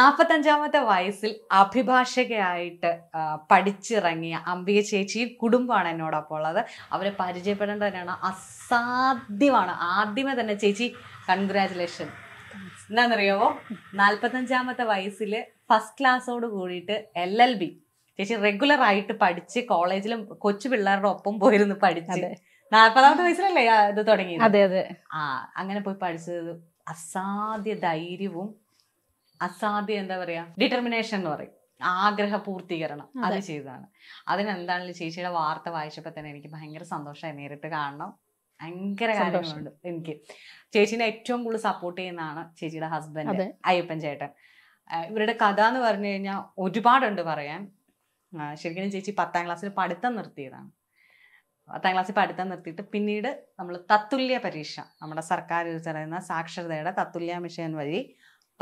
നാൽപ്പത്തഞ്ചാമത്തെ വയസ്സിൽ അഭിഭാഷകയായിട്ട് പഠിച്ചിറങ്ങിയ അംബിക ചേച്ചി കുടുംബമാണ് എന്നോടൊപ്പം ഉള്ളത് അവരെ പരിചയപ്പെടേണ്ട തന്നെയാണ് അസാധ്യമാണ് ആദ്യമേ തന്നെ ചേച്ചി കൺഗ്രാറ്റുലേഷൻ എന്താണെന്നറിയാമോ നാൽപ്പത്തഞ്ചാമത്തെ വയസ്സിൽ ഫസ്റ്റ് ക്ലാസ്സോട് കൂടിയിട്ട് എൽ എൽ ബി ചേച്ചി റെഗുലർ ആയിട്ട് പഠിച്ച് കോളേജിലും കൊച്ചു പിള്ളേരുടെ ഒപ്പം പോയിരുന്നു പഠിച്ച് നാൽപ്പതാമത്തെ വയസ്സിലല്ലേ ഇത് തുടങ്ങി അതെ അതെ ആ അങ്ങനെ പോയി പഠിച്ചത് അസാധ്യ ധൈര്യവും അസാധ്യ എന്താ പറയാ ഡിറ്റർമിനേഷൻ എന്ന് പറയും ആഗ്രഹ പൂർത്തീകരണം അത് ചെയ്തതാണ് അതിനെന്താണെങ്കിലും ചേച്ചിയുടെ വാർത്ത വായിച്ചപ്പോൾ തന്നെ എനിക്ക് ഭയങ്കര സന്തോഷമായി നേരിട്ട് കാണണം ഭയങ്കര കാര്യങ്ങളുണ്ട് എനിക്ക് ചേച്ചിനെ ഏറ്റവും കൂടുതൽ സപ്പോർട്ട് ചെയ്യുന്നതാണ് ചേച്ചിയുടെ ഹസ്ബൻഡ് അയ്യപ്പൻ ചേട്ടൻ ഇവരുടെ കഥ എന്ന് പറഞ്ഞു കഴിഞ്ഞാൽ ഒരുപാടുണ്ട് പറയാൻ ശരിക്കും ചേച്ചി പത്താം ക്ലാസ്സിൽ പഠിത്തം നിർത്തിയതാണ് പത്താം ക്ലാസ്സിൽ പഠിത്തം നിർത്തിയിട്ട് പിന്നീട് നമ്മൾ തത്തുല്യ പരീക്ഷ നമ്മുടെ സർക്കാർ തരുന്ന സാക്ഷരതയുടെ തത്തുല്യ മിഷൻ വഴി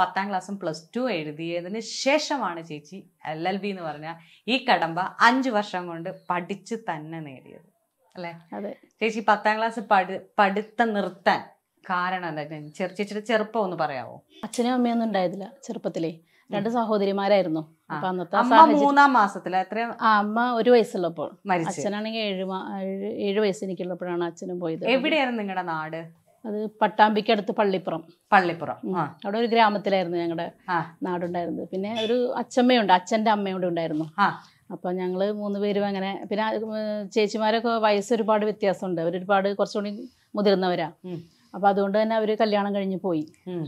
പത്താം ക്ലാസ്സും പ്ലസ് ടു എഴുതിയതിന് ശേഷമാണ് ചേച്ചി എൽ എൽ ബി എന്ന് പറഞ്ഞാൽ ഈ കടമ്പ അഞ്ച് വർഷം കൊണ്ട് പഠിച്ച് തന്നെ നേടിയത് അല്ലേ ചേച്ചി പത്താം ക്ലാസ് പഠി പഠിത്തം നിർത്താൻ കാരണം എന്താ ചേച്ചിയുടെ ചെറുപ്പം ഒന്ന് പറയാവോ അച്ഛനും അമ്മയൊന്നും ഉണ്ടായതില്ല ചെറുപ്പത്തിലേ രണ്ട് സഹോദരിമാരായിരുന്നു മൂന്നാം മാസത്തില് അമ്മ ഒരു വയസ്സുള്ളപ്പോൾ അച്ഛനാണെങ്കിൽ ഏഴ് ഏഴ് വയസ്സ് എനിക്കുള്ളപ്പോഴാണ് അച്ഛനും പോയത് എവിടെയായിരുന്നു നിങ്ങളുടെ നാട് അത് അടുത്ത് പള്ളിപ്പുറം പള്ളിപ്പുറം അവിടെ ഒരു ഗ്രാമത്തിലായിരുന്നു ഞങ്ങളുടെ നാടുണ്ടായിരുന്നത് പിന്നെ ഒരു അച്ഛമ്മയുണ്ട് അച്ഛൻ്റെ അമ്മയോട് ഉണ്ടായിരുന്നു അപ്പൊ ഞങ്ങള് മൂന്ന് പേരും അങ്ങനെ പിന്നെ ചേച്ചിമാരൊക്കെ വയസ്സ് ഒരുപാട് വ്യത്യാസമുണ്ട് അവരൊരുപാട് കുറച്ചുകൂടി മുതിർന്നവരാ അപ്പൊ അതുകൊണ്ട് തന്നെ അവര് കല്യാണം കഴിഞ്ഞ് പോയി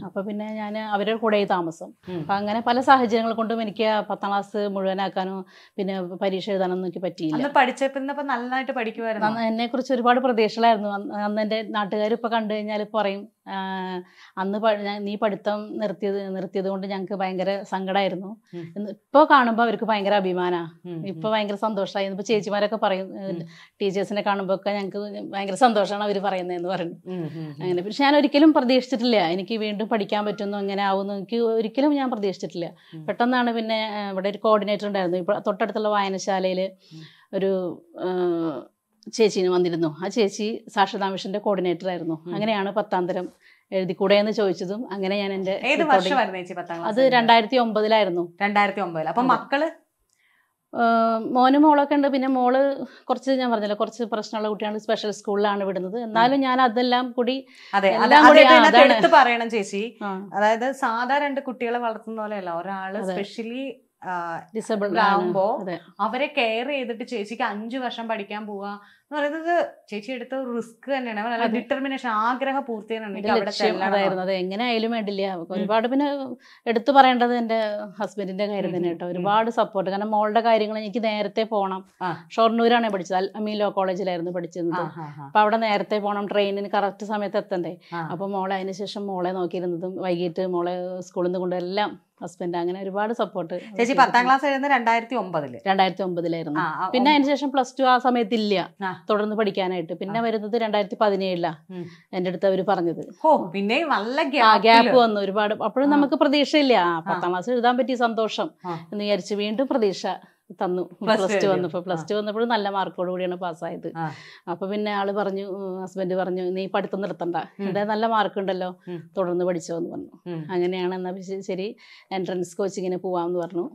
അപ്പൊ പിന്നെ ഞാൻ അവരുടെ കൂടെ താമസം അപ്പൊ അങ്ങനെ പല സാഹചര്യങ്ങൾ കൊണ്ടും എനിക്ക് പത്താം ക്ലാസ് മുഴുവനാക്കാനും പിന്നെ പരീക്ഷ എഴുതാനൊന്നും എനിക്ക് പറ്റിയില്ല നന്നായിട്ട് പഠിക്കുമായിരുന്നു എന്നെ കുറിച്ച് ഒരുപാട് പ്രതീക്ഷകളായിരുന്നു അന്ന് എന്റെ നാട്ടുകാർ കണ്ടു കഴിഞ്ഞാൽ പറയും അന്ന് നീ പഠിത്തം നിർത്തിയത് നിർത്തിയത് കൊണ്ട് ഞങ്ങൾക്ക് ഭയങ്കര സങ്കടമായിരുന്നു ഇപ്പൊ കാണുമ്പോ അവർക്ക് ഭയങ്കര അഭിമാന ഇപ്പൊ ഭയങ്കര സന്തോഷമായി ഇപ്പൊ ചേച്ചിമാരൊക്കെ പറയും ടീച്ചേഴ്സിനെ കാണുമ്പോ ഒക്കെ ഞങ്ങക്ക് ഭയങ്കര സന്തോഷമാണ് അവര് പറയുന്നതെന്ന് പറഞ്ഞു അങ്ങനെ പക്ഷെ ഞാൻ ഒരിക്കലും പ്രതീക്ഷിച്ചിട്ടില്ല എനിക്ക് വീണ്ടും പഠിക്കാൻ പറ്റുന്നു ഇങ്ങനെ ആവുന്നു എനിക്ക് ഒരിക്കലും ഞാൻ പ്രതീക്ഷിച്ചിട്ടില്ല പെട്ടെന്നാണ് പിന്നെ ഇവിടെ ഒരു കോർഡിനേറ്റർ ഉണ്ടായിരുന്നു ഇപ്പൊ തൊട്ടടുത്തുള്ള വായനശാലയില് ഒരു ചേച്ചീനെ വന്നിരുന്നു ആ ചേച്ചി സാക്ഷരതാ മിഷന്റെ കോർഡിനേറ്റർ ആയിരുന്നു അങ്ങനെയാണ് പത്താം തരം എഴുതി കൂടെ എന്ന് ചോദിച്ചതും അങ്ങനെ ഞാൻ എന്റെ ഏത് ചേച്ചി അത് രണ്ടായിരത്തി ഒമ്പതിലായിരുന്നു രണ്ടായിരത്തി ഒമ്പതിൽ അപ്പൊ മക്കള് മോനും മോളൊക്കെ ഉണ്ട് പിന്നെ മോള് കുറച്ച് ഞാൻ പറഞ്ഞല്ലോ കുറച്ച് പ്രശ്നമുള്ള കുട്ടിയാണ് സ്പെഷ്യൽ സ്കൂളിലാണ് വിടുന്നത് എന്നാലും ഞാൻ അതെല്ലാം കൂടി പറയണം ചേച്ചി അതായത് സാധാ രണ്ട് കുട്ടികളെ വളർത്തുന്ന പോലെയല്ല ഒരാള് സ്പെഷ്യലി ഡിസബിൾ ആവുമ്പോ അവരെ കെയർ ചെയ്തിട്ട് ചേച്ചിക്ക് അഞ്ചു വർഷം പഠിക്കാൻ പോവാ എന്ന് പറയുന്നത് ചേച്ചി എടുത്ത ഒരു റിസ്ക് തന്നെയാണ് നല്ല ഡിറ്റർമിനേഷൻ ആഗ്രഹ പൂർത്തിയാണ് എങ്ങനെ ആയാലും വേണ്ടില്ല ഒരുപാട് പിന്നെ എടുത്തു പറയേണ്ടത് എന്റെ ഹസ്ബൻഡിന്റെ കാര്യം തന്നെ കേട്ടോ ഒരുപാട് സപ്പോർട്ട് കാരണം മോളുടെ കാര്യങ്ങൾ എനിക്ക് നേരത്തെ പോകണം ഷൊർണൂരാണ് പഠിച്ചത് അമീ ലോ കോളേജിലായിരുന്നു പഠിച്ചിരുന്നത് അപ്പൊ അവിടെ നേരത്തെ പോകണം ട്രെയിനിന് കറക്റ്റ് സമയത്ത് എത്തണ്ടേ അപ്പൊ മോളെ അതിനുശേഷം മോളെ നോക്കിയിരുന്നതും വൈകിട്ട് മോളെ സ്കൂളിൽ നിന്ന് എല്ലാം ഹസ്ബൻഡ് അങ്ങനെ ഒരുപാട് സപ്പോർട്ട് ചേച്ചി പത്താം ക്ലാസ് എഴുതുന്നത് രണ്ടായിരത്തി ഒമ്പതില് രണ്ടായിരത്തി ഒമ്പതിലായിരുന്നു പിന്നെ അതിനുശേഷം പ്ലസ് ടു ആ സമയത്തില്ല തുടർന്ന് പഠിക്കാനായിട്ട് പിന്നെ വരുന്നത് രണ്ടായിരത്തി പതിനേഴിലാണ് എൻ്റെ അടുത്ത് അവർ പറഞ്ഞത് ഓ പിന്നെ നല്ല ഗ്യാപ്പ് വന്നു ഒരുപാട് അപ്പോഴും നമുക്ക് പ്രതീക്ഷയില്ല പത്താം ക്ലാസ് എഴുതാൻ പറ്റിയ സന്തോഷം എന്ന് വിചാരിച്ച് വീണ്ടും പ്രതീക്ഷ തന്നു പ്ലസ് ടു വന്നപ്പോൾ പ്ലസ് ടു വന്നപ്പോഴും നല്ല മാർക്കോട് കൂടിയാണ് പാസ്സായത് അപ്പൊ പിന്നെ ആള് പറഞ്ഞു ഹസ്ബൻഡ് പറഞ്ഞു നീ പഠിത്തം നിർത്തണ്ട ഇവിടെ നല്ല മാർക്ക് ഉണ്ടല്ലോ തുടർന്ന് പഠിച്ചോ എന്ന് പറഞ്ഞു അങ്ങനെയാണ് എന്നാ ശരി എൻട്രൻസ് കോച്ചിങ്ങിന് പോവാന്ന് പറഞ്ഞു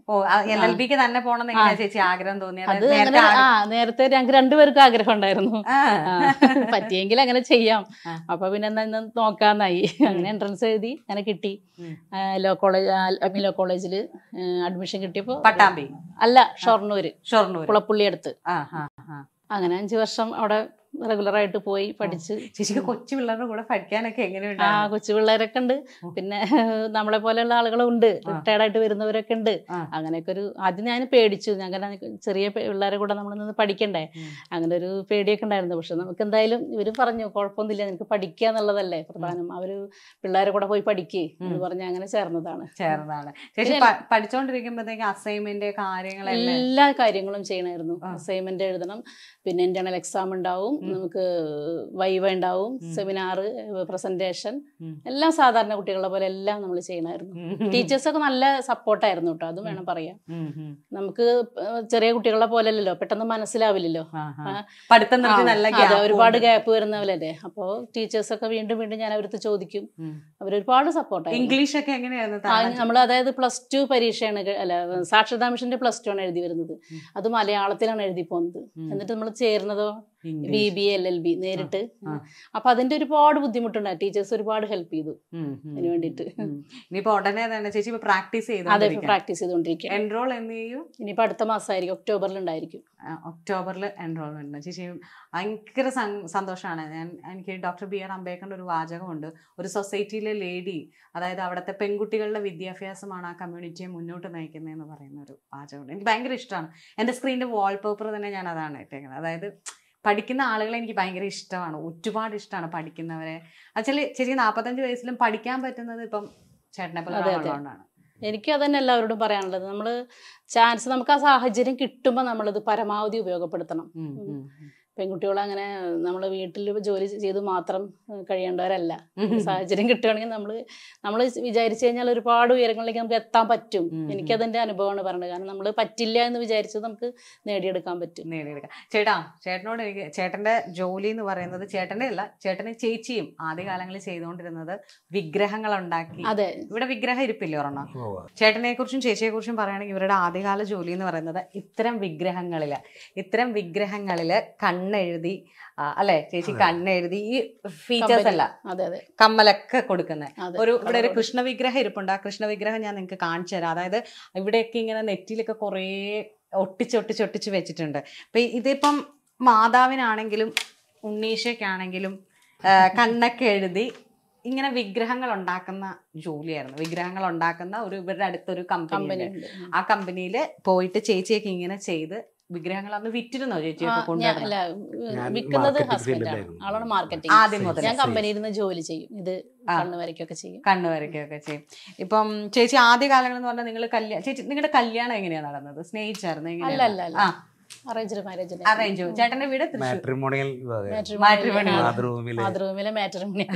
തന്നെ പോകണം ആ നേരത്തെ ഞങ്ങൾക്ക് രണ്ടുപേർക്കും ആഗ്രഹം ഉണ്ടായിരുന്നു പറ്റിയെങ്കിൽ അങ്ങനെ ചെയ്യാം അപ്പൊ പിന്നെ എന്നാ നോക്കാന്നായി അങ്ങനെ എൻട്രൻസ് എഴുതി അങ്ങനെ കിട്ടി ലോ കോളേജ് ലോ കോളേജില് അഡ്മിഷൻ കിട്ടിയപ്പോ പട്ടാമ്പി അല്ല ഷൊർണൂര് ഷൊർണൂർ കുളപ്പുള്ളി അടുത്ത് അങ്ങനെ അഞ്ചു വർഷം അവിടെ റെഗുലറായിട്ട് പോയി പഠിച്ച് ശരിക്കും കൊച്ചു പിള്ളേരുടെ കൂടെ പഠിക്കാനൊക്കെ എങ്ങനെയുണ്ട് ആ കൊച്ചു പിള്ളേരൊക്കെ ഉണ്ട് പിന്നെ നമ്മളെ പോലെയുള്ള ആളുകളുണ്ട് റിട്ടയർഡ് ആയിട്ട് വരുന്നവരൊക്കെ ഉണ്ട് അങ്ങനെയൊക്കെ ഒരു ആദ്യം ഞാൻ പേടിച്ചു അങ്ങനെ ചെറിയ പിള്ളേരെ കൂടെ നമ്മൾ നിന്ന് പഠിക്കണ്ടേ അങ്ങനെ ഒരു പേടിയൊക്കെ ഉണ്ടായിരുന്നു പക്ഷെ നമുക്ക് എന്തായാലും ഇവർ പറഞ്ഞു കുഴപ്പമൊന്നുമില്ല നിനക്ക് പഠിക്കുക എന്നുള്ളതല്ലേ പ്രധാനം അവർ പിള്ളേരെ കൂടെ പോയി പഠിക്കേ എന്ന് പറഞ്ഞ് അങ്ങനെ ചേർന്നതാണ് ചേർന്നതാണ് ചേച്ചി പഠിച്ചോണ്ടിരിക്കുമ്പോഴത്തേക്ക് അസൈൻമെന്റ് കാര്യങ്ങൾ എല്ലാ കാര്യങ്ങളും ചെയ്യണമായിരുന്നു അസൈൻമെന്റ് എഴുതണം പിന്നെ ഇന്റേണൽ എക്സാം ഉണ്ടാവും നമുക്ക് വൈവ ഉണ്ടാവും സെമിനാർ പ്രസന്റേഷൻ എല്ലാം സാധാരണ കുട്ടികളെ പോലെ എല്ലാം നമ്മൾ ചെയ്യണമായിരുന്നു ടീച്ചേഴ്സൊക്കെ നല്ല സപ്പോർട്ടായിരുന്നു കേട്ടോ അതും വേണം പറയാം നമുക്ക് ചെറിയ കുട്ടികളെ അല്ലല്ലോ പെട്ടെന്ന് മനസ്സിലാവില്ലല്ലോ പഠിത്തം ഒരുപാട് ഗ്യാപ്പ് വരുന്നവരല്ലേ അപ്പോ ടീച്ചേഴ്സൊക്കെ വീണ്ടും വീണ്ടും ഞാൻ അവരടുത്ത് ചോദിക്കും അവരൊരുപാട് സപ്പോർട്ട് ഇംഗ്ലീഷ് ഒക്കെ എങ്ങനെയായിരുന്നു നമ്മൾ അതായത് പ്ലസ് ടു പരീക്ഷയാണ് അല്ല സാക്ഷരതാ മിഷന്റെ പ്ലസ് ടു ആണ് എഴുതി വരുന്നത് അത് മലയാളത്തിലാണ് എഴുതി പോകുന്നത് എന്നിട്ട് നമ്മൾ ചേരുന്നതോ B B L L B നേരിട്ട് അപ്പൊ അതിന്റെ ഒരുപാട് ബുദ്ധിമുട്ടുണ്ടായി ടീച്ചേഴ്സ് ഒരുപാട് ഹെൽപ്പ് ചെയ്തു അതിന് വേണ്ടിട്ട് ചേച്ചി പ്രാക്ടീസ് ചെയ്തു അതെ പ്രാക്ടീസ് ചെയ്തുകൊണ്ടിരിക്കും എൻറോൾ എന്ന് ചെയ്യും ഇനിയിപ്പോ അടുത്ത മാസമായിരിക്കും ഒക്ടോബറിൽ ഉണ്ടായിരിക്കും ഒക്ടോബറിൽ എൻറോൾമെന്റ് ചേച്ചി ഭയങ്കര സന്തോഷമാണ് ഞാൻ എനിക്ക് ഡോക്ടർ ബി ആർ അംബേദ്കറിന്റെ ഒരു വാചകമുണ്ട് ഒരു സൊസൈറ്റിയിലെ ലേഡി അതായത് അവിടുത്തെ പെൺകുട്ടികളുടെ വിദ്യാഭ്യാസമാണ് ആ കമ്മ്യൂണിറ്റിയെ മുന്നോട്ട് നയിക്കുന്നത് എന്ന് പറയുന്ന ഒരു വാചകമുണ്ട് എനിക്ക് ഭയങ്കര ഇഷ്ടമാണ് എൻ്റെ വാൾ പേപ്പർ തന്നെ ഞാൻ അതാണ് ഇട്ടേക്കുന്നത് അതായത് പഠിക്കുന്ന ആളുകളെ എനിക്ക് ഭയങ്കര ഇഷ്ടമാണ് ഒരുപാട് ഇഷ്ടമാണ് പഠിക്കുന്നവരെ ആക്ച്വലി ചെറിയ നാൽപ്പത്തഞ്ച് വയസ്സിലും പഠിക്കാൻ പറ്റുന്നത് ഇപ്പം ചേട്ടനെ പോലെ ആളുകൊണ്ടാണ് എനിക്ക് അതന്നെ എല്ലാവരോടും പറയാനുള്ളത് നമ്മൾ ചാൻസ് നമുക്ക് ആ സാഹചര്യം കിട്ടുമ്പോൾ നമ്മളത് പരമാവധി ഉപയോഗപ്പെടുത്തണം പെൺകുട്ടികൾ അങ്ങനെ നമ്മൾ വീട്ടിൽ ജോലി ചെയ്ത് മാത്രം കഴിയേണ്ടവരല്ല സാഹചര്യം കിട്ടുകയാണെങ്കിൽ നമ്മൾ നമ്മൾ വിചാരിച്ചു കഴിഞ്ഞാൽ ഒരുപാട് ഉയരങ്ങളിലേക്ക് നമുക്ക് എത്താൻ പറ്റും എനിക്കതിന്റെ അനുഭവമാണ് പറയുന്നത് കാരണം നമ്മൾ പറ്റില്ല എന്ന് വിചാരിച്ചത് നമുക്ക് നേടിയെടുക്കാൻ പറ്റും നേടിയെടുക്കാം ചേട്ടാ ചേട്ടനോട് എനിക്ക് ചേട്ടന്റെ ജോലി എന്ന് പറയുന്നത് ചേട്ടന്റെ അല്ല ചേട്ടനെ ചേച്ചിയും ആദ്യകാലങ്ങളിൽ ചെയ്തുകൊണ്ടിരുന്നത് വിഗ്രഹങ്ങൾ ഉണ്ടാക്കി അതെ ഇവിടെ വിഗ്രഹം ഇരിപ്പില്ല ഒരെണ്ണം ചേട്ടനെ കുറിച്ചും ചേച്ചിയെ കുറിച്ചും പറയുകയാണെങ്കിൽ ഇവരുടെ ആദ്യകാല ജോലി എന്ന് പറയുന്നത് ഇത്തരം വിഗ്രഹങ്ങളില് ഇത്തരം വിഗ്രഹങ്ങളില് കണ്ണ് കണ്ണെഴുതി അല്ലെ ചേച്ചി കണ്ണെഴുതി ഈ ഫീച്ചേഴ്സ് അല്ല കമ്മലൊക്കെ കൊടുക്കുന്നത് ഒരു ഇവിടെ ഒരു കൃഷ്ണ വിഗ്രഹം ഇരിപ്പുണ്ട് ആ കൃഷ്ണ വിഗ്രഹം ഞാൻ നിങ്ങൾക്ക് കാണിച്ചു തരാം അതായത് ഇവിടെയൊക്കെ ഇങ്ങനെ നെറ്റിലൊക്കെ കുറേ ഒട്ടിച്ചൊട്ടിച്ചൊട്ടിച്ച് വെച്ചിട്ടുണ്ട് അപ്പൊ ഇതിപ്പം മാതാവിനാണെങ്കിലും ഉണ്ണീഷയ്ക്കാണെങ്കിലും കണ്ണൊക്കെ എഴുതി ഇങ്ങനെ വിഗ്രഹങ്ങൾ ഉണ്ടാക്കുന്ന ജോലിയായിരുന്നു വിഗ്രഹങ്ങൾ ഉണ്ടാക്കുന്ന ഒരു ഇവരുടെ അടുത്തൊരു കമ്പനി ആ കമ്പനിയിൽ പോയിട്ട് ചേച്ചിയൊക്കെ ഇങ്ങനെ ചെയ്ത് വിഗ്രഹങ്ങൾ അന്ന് വിറ്റിരുന്നോ ചേച്ചി വിൽക്കുന്നത് ഹസ്ബൻഡാണ് ആളാണ് മാർക്കറ്റിംഗ് ആദ്യം മുതൽ ഞാൻ കമ്പനിയിൽ നിന്ന് ജോലി ചെയ്യും ഇത് കണ്ണ് വരയ്ക്കൊക്കെ ചെയ്യും കണ്ണ് വരയ്ക്കൊക്കെ ചെയ്യും ഇപ്പം ചേച്ചി ആദ്യ കാലങ്ങൾ എന്ന് പറഞ്ഞാൽ നിങ്ങൾ കല്യാണം ചേച്ചി നിങ്ങളുടെ കല്യാണം എങ്ങനെയാണ് നടന്നത് സ്നേഹിച്ചായിരുന്നു അല്ല അല്ല അല്ല അറേഞ്ച് മാരേജ് അറേഞ്ച് ചേട്ടന്റെ വീട് മാട്രിമോണിയൽ മാതൃഭൂമിയിലെ മാട്രിമോണി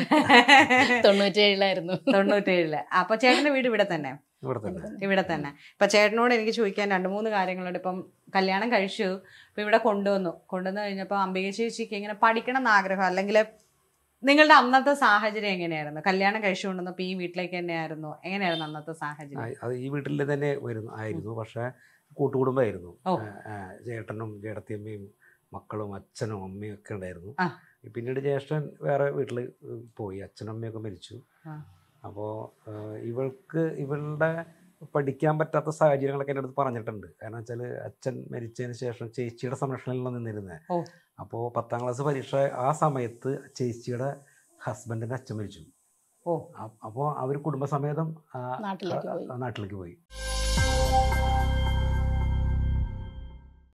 തൊണ്ണൂറ്റേഴിലായിരുന്നു തൊണ്ണൂറ്റേഴില് അപ്പൊ ചേട്ടന്റെ വീട് ഇവിടെ തന്നെ ഇവിടെ തന്നെ ഇപ്പൊ ചേട്ടനോട് എനിക്ക് ചോദിക്കാൻ രണ്ട് മൂന്ന് കാര്യങ്ങളുണ്ട് ഇപ്പം കല്യാണം കഴിച്ചു ഇപ്പൊ ഇവിടെ കൊണ്ടുവന്നു കൊണ്ടുവന്നു കഴിഞ്ഞപ്പോൾ അംബിക ചേച്ചിക്ക് ഇങ്ങനെ പഠിക്കണം എന്ന് ആഗ്രഹം അല്ലെങ്കിൽ നിങ്ങളുടെ അന്നത്തെ സാഹചര്യം എങ്ങനെയായിരുന്നു കല്യാണം കഴിച്ചു കൊണ്ടുവന്നു ഈ വീട്ടിലേക്ക് തന്നെയായിരുന്നു എങ്ങനെയായിരുന്നു അന്നത്തെ സാഹചര്യം അത് ഈ വീട്ടിൽ തന്നെ ആയിരുന്നു പക്ഷേ കൂട്ടുകുടുംബമായിരുന്നു ചേട്ടനും ചേട്ടത്തിയമ്മയും മക്കളും അച്ഛനും അമ്മയും ഒക്കെ ഉണ്ടായിരുന്നു പിന്നീട് ജ്യേഷ്ഠൻ വേറെ വീട്ടിൽ പോയി അച്ഛനും അമ്മയൊക്കെ മരിച്ചു അപ്പോൾ ഇവൾക്ക് ഇവളുടെ പഠിക്കാൻ പറ്റാത്ത സാഹചര്യങ്ങളൊക്കെ എൻ്റെ അടുത്ത് പറഞ്ഞിട്ടുണ്ട് കാരണം വെച്ചാൽ അച്ഛൻ മരിച്ചതിന് ശേഷം ചേച്ചിയുടെ സംരക്ഷണയിലാണ് നിന്നിരുന്നത് അപ്പോൾ പത്താം ക്ലാസ് പരീക്ഷ ആ സമയത്ത് ചേച്ചിയുടെ ഹസ്ബൻഡിൻ്റെ അച്ഛൻ മരിച്ചു ഓ അപ്പോൾ അവർ കുടുംബസമേതം നാട്ടിലേക്ക് പോയി